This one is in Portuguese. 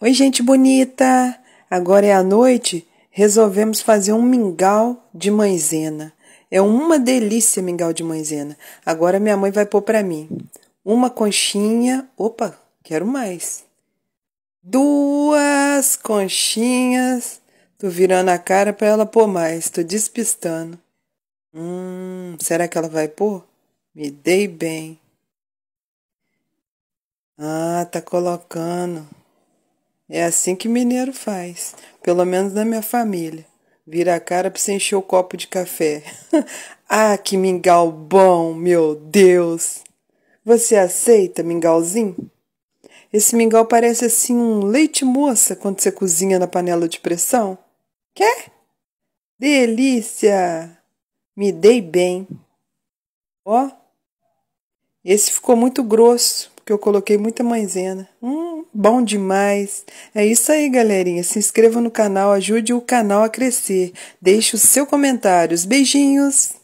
Oi, gente bonita! Agora é a noite, resolvemos fazer um mingau de maisena. É uma delícia mingau de maisena. Agora minha mãe vai pôr para mim uma conchinha. Opa, quero mais. Duas conchinhas. Tô virando a cara para ela pôr mais. Tô despistando. Hum, será que ela vai pôr? Me dei bem. Ah, tá colocando. É assim que mineiro faz, pelo menos na minha família. Vira a cara pra você encher o copo de café. ah, que mingau bom, meu Deus! Você aceita mingauzinho? Esse mingau parece assim um leite moça quando você cozinha na panela de pressão. Quer? Delícia! Me dei bem. Ó, esse ficou muito grosso que eu coloquei muita maisena. Hum, bom demais. É isso aí, galerinha. Se inscreva no canal, ajude o canal a crescer. Deixe os seus comentários. Beijinhos.